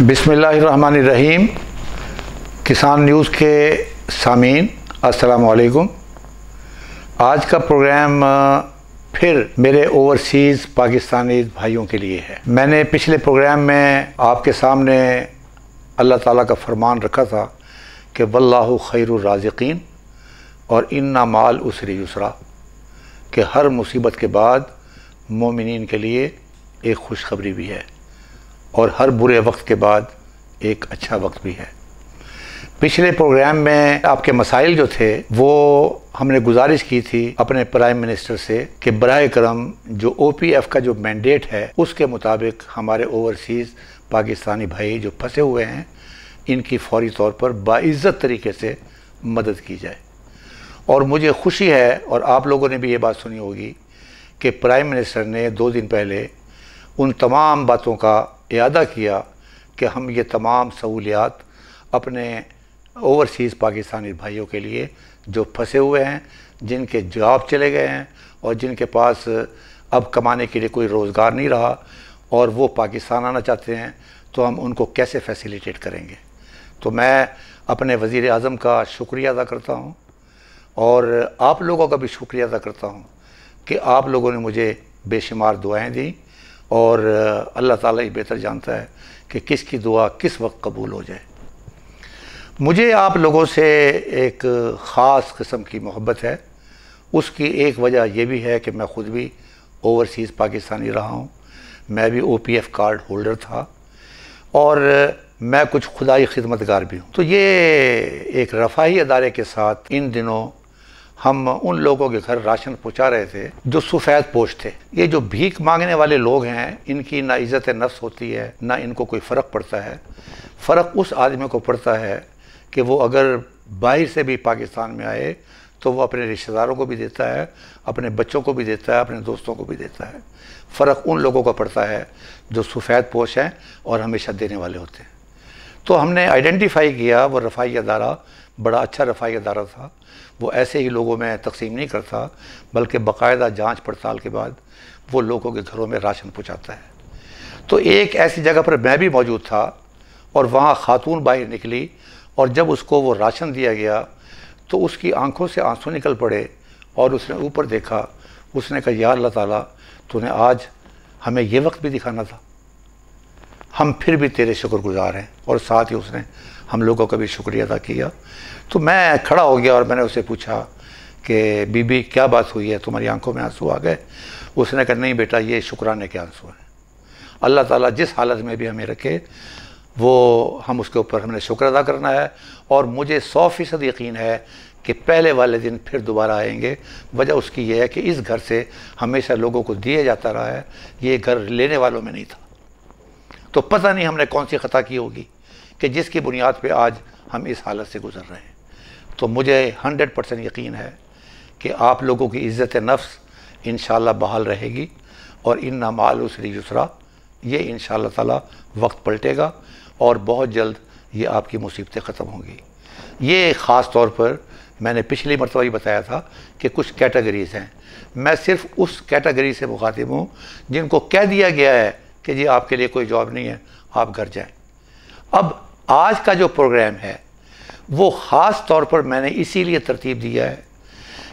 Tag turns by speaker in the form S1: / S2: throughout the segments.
S1: रहीम किसान न्यूज़ के सामीन असलकुम आज का प्रोग्राम फिर मेरे ओवरसीज़ पाकिस्तानी भाइयों के लिए है मैंने पिछले प्रोग्राम में आपके सामने अल्लाह ताला का फरमान रखा था कि वल्लाहु खैर राजीन और इन्ना माल उसरी उसरा कि हर मुसीबत के बाद मोमिन के लिए एक खुशखबरी भी है और हर बुरे वक्त के बाद एक अच्छा वक्त भी है पिछले प्रोग्राम में आपके मसाइल जो थे वो हमने गुजारिश की थी अपने प्राइम मिनिस्टर से कि बर करम जो ओ पी एफ का जो मैंडेट है उसके मुताबिक हमारे ओवरसीज़ पाकिस्तानी भाई जो फंसे हुए हैं इनकी फौरी तौर पर बाइज़्ज़त तरीके से मदद की जाए और मुझे खुशी है और आप लोगों ने भी ये बात सुनी होगी कि प्राइम मिनिस्टर ने दो दिन पहले उन तमाम बातों का अदा किया कि हम ये तमाम सहूलियात अपने ओवरसीज़ पाकिस्तानी भाइयों के लिए जो फंसे हुए हैं जिनके जॉब चले गए हैं और जिनके पास अब कमाने के लिए कोई रोज़गार नहीं रहा और वो पाकिस्तान आना चाहते हैं तो हम उनको कैसे फैसिलिटेट करेंगे तो मैं अपने वज़ी अजम का शुक्रिया अदा करता हूँ और आप लोगों का भी शुक्रिया अदा करता हूँ कि आप लोगों ने मुझे बेशुमार दुआएँ दीं और अल्लाह ताला ही बेहतर जानता है कि किसकी दुआ किस वक्त कबूल हो जाए मुझे आप लोगों से एक ख़ास किस्म की मोहब्बत है उसकी एक वजह यह भी है कि मैं ख़ुद भी ओवरसीज़ पाकिस्तानी रहा हूँ मैं भी O P F card holder था और मैं कुछ खुदाई खिदमतगार भी हूँ तो ये एक रफाही अदारे के साथ इन दिनों हम उन लोगों के घर राशन पहुंचा रहे थे जो सफेद पोष थे ये जो भीख मांगने वाले लोग हैं इनकी ना इज्जत नफ्स होती है ना इनको कोई फ़र्क पड़ता है फ़र्क उस आदमी को पड़ता है कि वो अगर बाहर से भी पाकिस्तान में आए तो वो अपने रिश्तेदारों को भी देता है अपने बच्चों को भी देता है अपने दोस्तों को भी देता है फ़र्क उन लोगों का पड़ता है जो सफ़ेद पोश हैं और हमेशा देने वाले होते हैं तो हमने आइडेंटिफाई किया वो रफ़ाई अदारा बड़ा अच्छा रफाई अदारा था वो ऐसे ही लोगों में तकसीम नहीं करता बल्कि बाकायदा जाँच पड़ताल के बाद वो लोगों के घरों में राशन पहुँचाता है तो एक ऐसी जगह पर मैं भी मौजूद था और वहाँ ख़ातून बाहर निकली और जब उसको वो राशन दिया गया तो उसकी आंखों से आंसू निकल पड़े और उसने ऊपर देखा उसने कहा यार अल्लाह ताला तूने आज हमें ये वक्त भी दिखाना था हम फिर भी तेरे शुक्रगुजार हैं और साथ ही उसने हम लोगों का भी शुक्रिया अदा किया तो मैं खड़ा हो गया और मैंने उसे पूछा कि बीबी क्या बात हुई है तुम्हारी आंखों में आंसू आ गए उसने कहा नहीं बेटा ये शुक्राने के आंसू हैं अल्लाह ताला जिस हालत में भी हमें रखे वो हम उसके ऊपर हमने शुक्र अदा करना है और मुझे सौ फ़ीसद यकीन है कि पहले वाले दिन फिर दोबारा आएंगे वजह उसकी यह है कि इस घर से हमेशा लोगों को दिया जाता रहा है ये घर लेने वालों में नहीं था तो पता नहीं हमने कौन सी ख़ता की होगी कि जिसकी बुनियाद पर आज हम इस हालत से गुज़र रहे हैं तो मुझे हंड्रेड परसेंट यकीन है कि आप लोगों की इज़्ज़त नफ्स इन बहाल रहेगी और इन नामाल उसरा ये इन ताला वक्त पलटेगा और बहुत जल्द ये आपकी मुसीबतें ख़त्म होंगी ये ख़ास तौर पर मैंने पिछली मरतबा ही बताया था कि कुछ कैटेगरीज़ हैं मैं सिर्फ उस कैटेगरी से मुखातिब हूँ जिनको कह दिया गया है कि जी आपके लिए कोई जॉब नहीं है आप घर जाएं अब आज का जो प्रोग्राम है वो ख़ास तौर पर मैंने इसीलिए तरतीब दिया है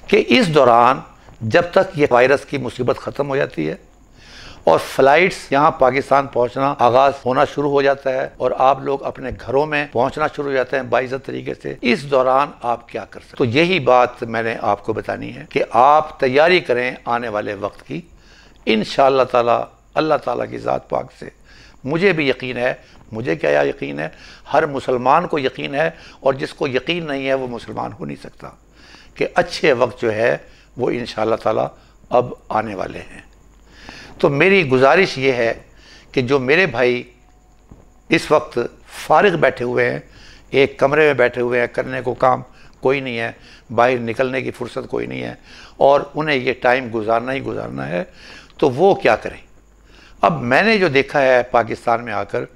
S1: कि इस दौरान जब तक ये वायरस की मुसीबत ख़त्म हो जाती है और फ्लाइट्स यहाँ पाकिस्तान पहुँचना आगाज़ होना शुरू हो जाता है और आप लोग अपने घरों में पहुँचना शुरू हो जाते हैं बाइज तरीके से इस दौरान आप क्या कर सकते तो यही बात मैंने आपको बतानी है कि आप तैयारी करें आने वाले वक्त की इन शाह अल्लाह ताला की ज़ात पाक से मुझे भी यकीन है मुझे क्या यकीन है हर मुसलमान को यकीन है और जिसको यकीन नहीं है वो मुसलमान हो नहीं सकता कि अच्छे वक्त जो है वो इन ताला अब आने वाले हैं तो मेरी गुजारिश ये है कि जो मेरे भाई इस वक्त फारग बैठे हुए हैं एक कमरे में बैठे हुए हैं करने को काम कोई नहीं है बाहर निकलने की फुर्सत कोई नहीं है और उन्हें ये टाइम गुजारना ही गुजारना है तो वो क्या करें अब मैंने जो देखा है पाकिस्तान में आकर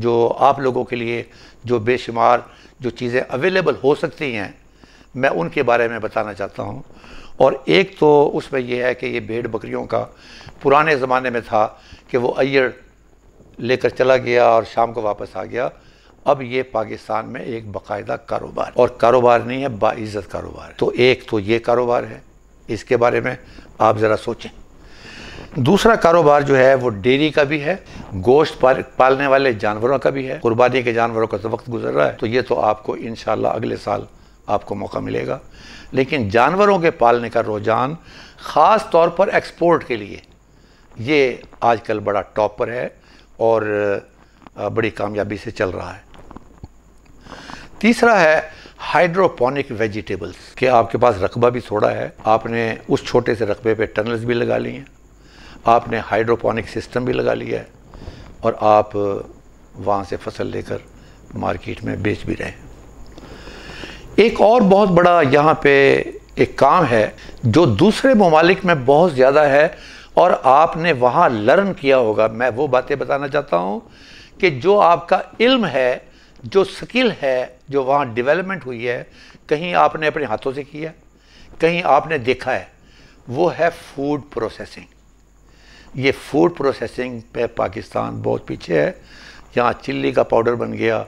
S1: जो आप लोगों के लिए जो बेशुमार जो चीज़ें अवेलेबल हो सकती हैं मैं उनके बारे में बताना चाहता हूँ और एक तो उसमें यह है कि ये भेड़ बकरियों का पुराने ज़माने में था कि वो अय्यर लेकर चला गया और शाम को वापस आ गया अब ये पाकिस्तान में एक बाकायदा कारोबार और कारोबार नहीं है बाइज़्ज़त कारोबार तो एक तो ये कारोबार है इसके बारे में आप ज़रा सोचें दूसरा कारोबार जो है वो डेयरी का भी है गोश्त पालने वाले जानवरों का भी है कुर्बानी के जानवरों का तो वक्त गुजर रहा है तो ये तो आपको इन अगले साल आपको मौका मिलेगा लेकिन जानवरों के पालने का रुझान ख़ास तौर पर एक्सपोर्ट के लिए ये आजकल बड़ा टॉप पर है और बड़ी कामयाबी से चल रहा है तीसरा है हाइड्रोपोनिक वेजिटेबल्स के आपके पास रकबा भी थोड़ा है आपने उस छोटे से रकबे पे टनल्स भी लगा ली हैं आपने हाइड्रोपोनिक सिस्टम भी लगा लिया है और आप वहाँ से फसल लेकर मार्केट में बेच भी रहे हैं एक और बहुत बड़ा यहाँ पे एक काम है जो दूसरे ममालिक में बहुत ज़्यादा है और आपने वहाँ लर्न किया होगा मैं वो बातें बताना चाहता हूँ कि जो आपका इल्म है जो स्किल है जो वहाँ डेवलपमेंट हुई है कहीं आपने अपने हाथों से किया कहीं आपने देखा है वो है फूड प्रोसेसिंग ये फूड प्रोसेसिंग पे पाकिस्तान बहुत पीछे है यहाँ चिल्ली का पाउडर बन गया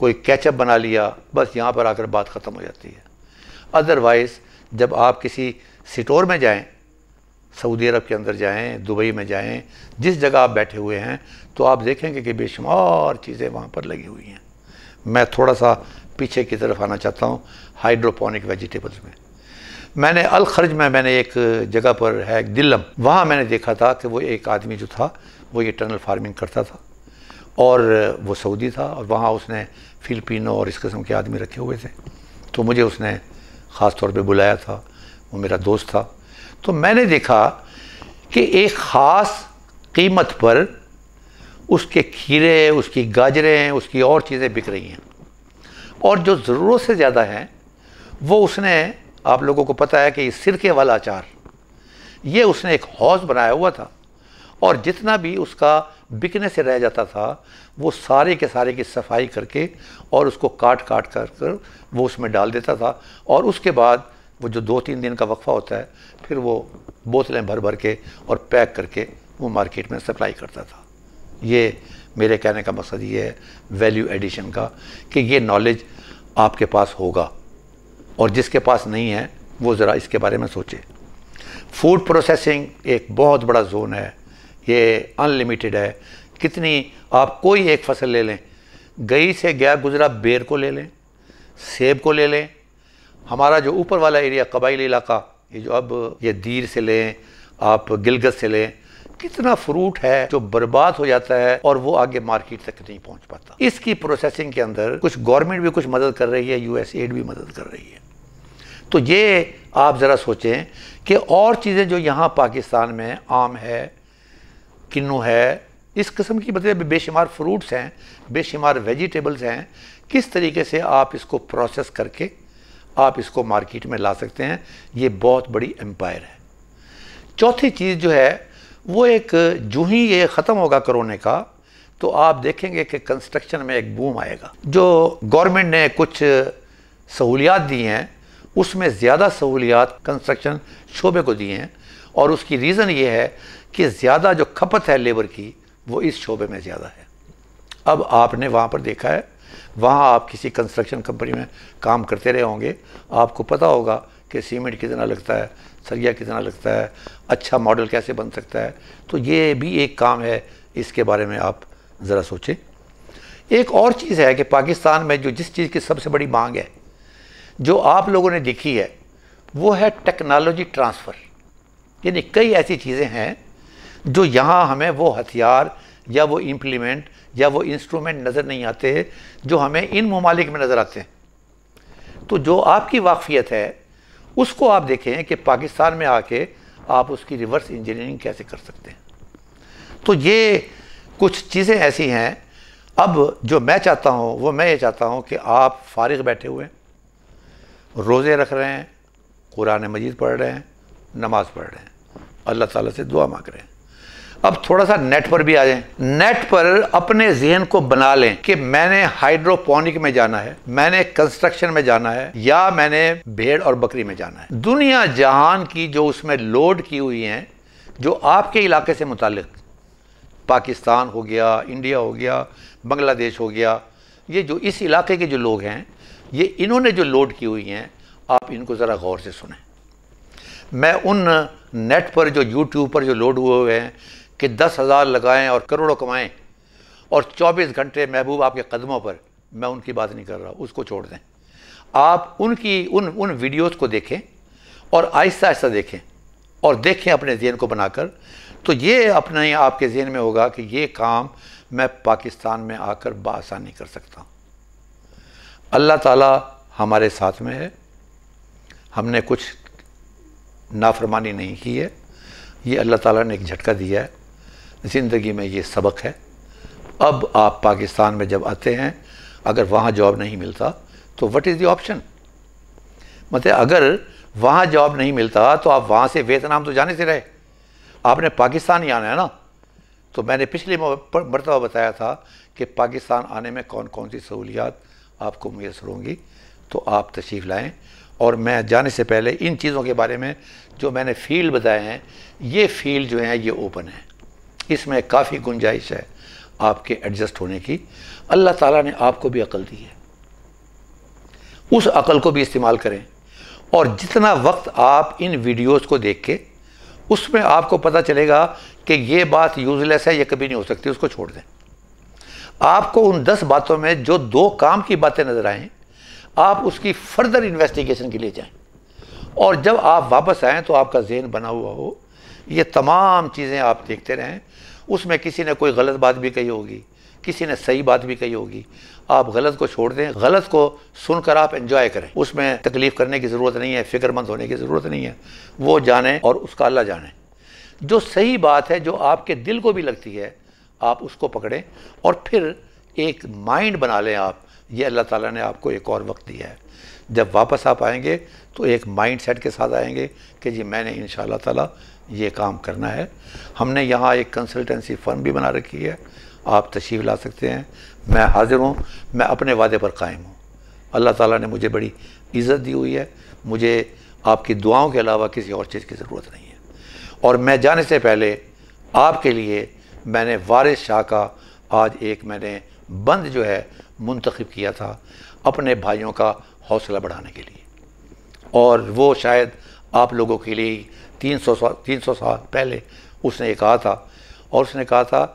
S1: कोई कैचअप बना लिया बस यहाँ पर आकर बात ख़त्म हो जाती है अदरवाइज़ जब आप किसी स्टोर में जाएं सऊदी अरब के अंदर जाएं दुबई में जाएं जिस जगह आप बैठे हुए हैं तो आप देखेंगे कि बेशुमार चीज़ें वहाँ पर लगी हुई हैं मैं थोड़ा सा पीछे की तरफ आना चाहता हूँ हाइड्रोपोनिक वेजिटेबल्स में मैंने अल खर्ज में मैंने एक जगह पर है दिलम वहाँ मैंने देखा था कि वो एक आदमी जो था वो ये टनल फार्मिंग करता था और वो सऊदी था और वहाँ उसने फिलिपिनो और इस किस्म के आदमी रखे हुए थे तो मुझे उसने ख़ास तौर पर बुलाया था वो मेरा दोस्त था तो मैंने देखा कि एक ख़ास कीमत पर उसके खीरे उसकी गाजरें उसकी और चीज़ें बिक रही हैं और जो ज़रूरत से ज़्यादा हैं वो उसने आप लोगों को पता है कि सिरके वाला अचार ये उसने एक हौज बनाया हुआ था और जितना भी उसका बिकने से रह जाता था वो सारे के सारे की सफाई करके और उसको काट काट कर कर वो उसमें डाल देता था और उसके बाद वो जो दो तीन दिन का वक्फा होता है फिर वो बोतलें भर भर के और पैक करके वो मार्केट में सप्लाई करता था ये मेरे कहने का मकसद ये है वैल्यू एडिशन का कि ये नॉलेज आपके पास होगा और जिसके पास नहीं है वो ज़रा इसके बारे में सोचे फूड प्रोसेसिंग एक बहुत बड़ा जोन है ये अनलिमिटेड है कितनी आप कोई एक फसल ले लें गई से गया गुजरा बेर को ले लें सेब को ले लें हमारा जो ऊपर वाला एरिया कबाइली इलाका ये जो अब ये दीर से लें आप गिलगत से लें कितना फ्रूट है जो बर्बाद हो जाता है और वो आगे मार्केट तक नहीं पहुंच पाता इसकी प्रोसेसिंग के अंदर कुछ गवर्नमेंट भी कुछ मदद कर रही है यूएस एड भी मदद कर रही है तो ये आप ज़रा सोचें कि और चीज़ें जो यहाँ पाकिस्तान में आम है किन्नू है इस किस्म की मतलब बेशुमार फ्रूट्स हैं बेशुमार वेजिटेबल्स हैं किस तरीके से आप इसको प्रोसेस करके आप इसको मार्केट में ला सकते हैं ये बहुत बड़ी एम्पायर है चौथी चीज़ जो है वो एक जो ही ये ख़त्म होगा करोने का तो आप देखेंगे कि कंस्ट्रक्शन में एक बूम आएगा जो गवर्नमेंट ने कुछ सहूलियात दी हैं उसमें ज़्यादा सहूलियात कंस्ट्रक्शन शोबे को दी हैं और उसकी रीज़न ये है कि ज़्यादा जो खपत है लेबर की वो इस शोबे में ज़्यादा है अब आपने वहाँ पर देखा है वहाँ आप किसी कंस्ट्रक्शन कंपनी में काम करते रहे होंगे आपको पता होगा कि सीमेंट कितना लगता है सरिया कितना लगता है अच्छा मॉडल कैसे बन सकता है तो ये भी एक काम है इसके बारे में आप ज़रा सोचें एक और चीज़ है कि पाकिस्तान में जो जिस चीज़ की सबसे बड़ी मांग है जो आप लोगों ने देखी है वो है टेक्नोलॉजी ट्रांसफ़र यानी कई ऐसी चीज़ें हैं जो यहाँ हमें वो हथियार या वो इम्प्लीमेंट या वो इंस्ट्रूमेंट नज़र नहीं आते जो हमें इन ममालिक में नज़र आते हैं तो जो आपकी वाकफियत है उसको आप देखें कि पाकिस्तान में आके आप उसकी रिवर्स इंजीनियरिंग कैसे कर सकते हैं तो ये कुछ चीज़ें ऐसी हैं अब जो मैं चाहता हूँ वो मैं ये चाहता हूँ कि आप फारिग बैठे हुए हैं रोज़े रख रहे हैं कुरान मजीद पढ़ रहे हैं नमाज़ पढ़ रहे हैं अल्लाह ताला से दुआ मांग रहे हैं अब थोड़ा सा नेट पर भी आ जाए नेट पर अपने जहन को बना लें कि मैंने हाइड्रोपोनिक में जाना है मैंने कंस्ट्रक्शन में जाना है या मैंने भेड़ और बकरी में जाना है दुनिया जहान की जो उसमें लोड की हुई हैं जो आपके इलाके से मुतल पाकिस्तान हो गया इंडिया हो गया बांग्लादेश हो गया ये जो इस इलाके के जो लोग हैं ये इन्होंने जो लोड की हुई हैं आप इनको ज़रा गौर से सुने मैं उन नेट पर जो यूट्यूब पर जो लोड हुए हुए हैं कि दस हज़ार लगाएँ और करोड़ों कमाएँ और चौबीस घंटे महबूब आपके कदमों पर मैं उनकी बात नहीं कर रहा उसको छोड़ दें आप उनकी उन उन वीडियोस को देखें और आहिस्ता आहिस्ता देखें और देखें अपने जहन को बनाकर तो ये अपने आपके जहन में होगा कि ये काम मैं पाकिस्तान में आकर बासानी कर सकता हूँ अल्लाह ताला हमारे साथ में है हमने कुछ नाफरमानी नहीं की है ये अल्लाह ताला ने एक झटका दिया है ज़िंदगी में ये सबक है अब आप पाकिस्तान में जब आते हैं अगर वहाँ जॉब नहीं मिलता तो वट इज़ द ऑप्शन मतलब अगर वहाँ जॉब नहीं मिलता तो आप वहाँ से वेतनाम तो जाने से रहे आपने पाकिस्तान ही आना है ना तो मैंने पिछले मरतबा बताया था कि पाकिस्तान आने में कौन कौन सी सहूलियात आपको मैसर होंगी तो आप तशरीफ़ लाएँ और मैं जाने से पहले इन चीज़ों के बारे में जो मैंने फील्ड बताए हैं ये फील्ड जो है ये ओपन है इसमें काफ़ी गुंजाइश है आपके एडजस्ट होने की अल्लाह ताला ने आपको भी अकल दी है उस अकल को भी इस्तेमाल करें और जितना वक्त आप इन वीडियोस को देख के उसमें आपको पता चलेगा कि ये बात यूजलेस है ये कभी नहीं हो सकती उसको छोड़ दें आपको उन दस बातों में जो दो काम की बातें नज़र आएँ आप उसकी फर्दर इन्वेस्टिगेशन के लिए जाएँ और जब आप वापस आएँ तो आपका जेन बना हुआ हो ये तमाम चीज़ें आप देखते रहें उसमें किसी ने कोई गलत बात भी कही होगी किसी ने सही बात भी कही होगी आप गलत को छोड़ दें गलत को सुनकर आप एंजॉय करें उसमें तकलीफ करने की ज़रूरत नहीं है फिक्रमंद होने की ज़रूरत नहीं है वो जाने और उसका अल्लाह जाने जो सही बात है जो आपके दिल को भी लगती है आप उसको पकड़ें और फिर एक माइंड बना लें आप ये अल्लाह ताला ने आपको एक और वक्त दिया है जब वापस आप आएंगे तो एक माइंड सेट के साथ आएंगे कि जी मैंने इन ताला ये काम करना है हमने यहाँ एक कंसल्टेंसी फर्म भी बना रखी है आप तशीफ़ ला सकते हैं मैं हाजिर हूँ मैं अपने वादे पर कायम हूँ अल्लाह ताला ने मुझे बड़ी इज़्ज़त दी हुई है मुझे आपकी दुआओं के अलावा किसी और चीज़ की ज़रूरत नहीं है और मैं जाने से पहले आपके लिए मैंने वारिस शाह का आज एक मैंने बंद जो है मुंतखब किया था अपने भाइयों का हौसला बढ़ाने के लिए और वो शायद आप लोगों के लिए तीन सौ साल तीन सौ साल पहले उसने कहा था और उसने कहा था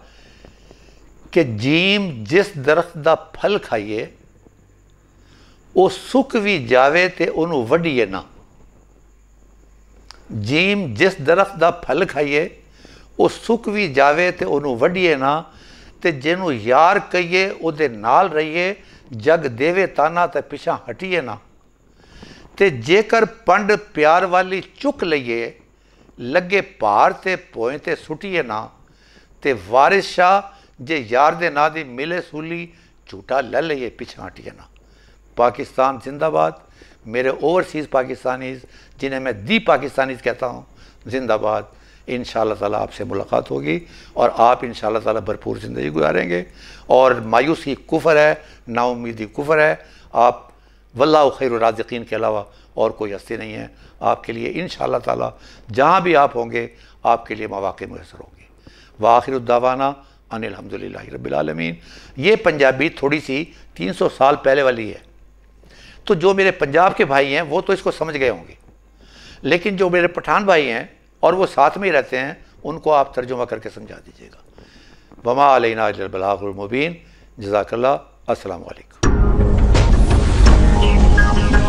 S1: ਕਿ ਜੀਮ ਜਿਸ ਦਰਖਤ ਦਾ ਫਲ ਖਾਈਏ ਉਹ ਸੁੱਕ ਵੀ ਜਾਵੇ ਤੇ ਉਹਨੂੰ ਵੱਢੀਏ ਨਾ ਜੀਮ ਜਿਸ ਦਰਖਤ ਦਾ ਫਲ ਖਾਈਏ ਉਹ ਸੁੱਕ ਵੀ ਜਾਵੇ ਤੇ ਉਹਨੂੰ ਵੱਢੀਏ ਨਾ ਤੇ ਜਿਹਨੂੰ ਯਾਰ ਕਹੀਏ ਉਹਦੇ ਨਾਲ ਰਹੀਏ ਜਗ ਦੇਵੇ ਤਾਨਾ ਤੇ ਪਿਛਾ ਹਟੀਏ ਨਾ ਤੇ ਜੇਕਰ ਪੰਡ ਪਿਆਰ ਵਾਲੀ ਚੁੱਕ ਲਈਏ लगे पार से पोए तो ਸੁਟੀਏ ना तो वारिस शाह जे यार दे ना दी मिले सूली झूठा ले लीए पिछा हटिए ना पाकिस्तान जिंदाबाद मेरे ओवरसीज़ पाकिस्तानीज़ जिन्हें मैं दी पाकिस्तानीज़ कहता हूँ जिंदाबाद इन ताला आपसे मुलाकात होगी और आप इन ताला भरपूर ज़िंदगी गुजारेंगे और मायूसी कुफर है नाउमीदी कुफर है आप वल्ला खैर के अलावा और कोई हस्ती नहीं है आपके लिए इन ताला जहाँ भी आप होंगे आपके लिए मौाक़े मैसर होंगे व आखिर उद्दावाना अनिलहमदिल्ला ये पंजाबी थोड़ी सी तीन सौ साल पहले वाली है तो जो मेरे पंजाब के भाई हैं वो तो इसको समझ गए होंगे लेकिन जो मेरे पठान भाई हैं और वो साथ में ही रहते हैं उनको आप तर्जुमा करके समझा दीजिएगा वमा अलना जजाकल्ला असलकम Thank you.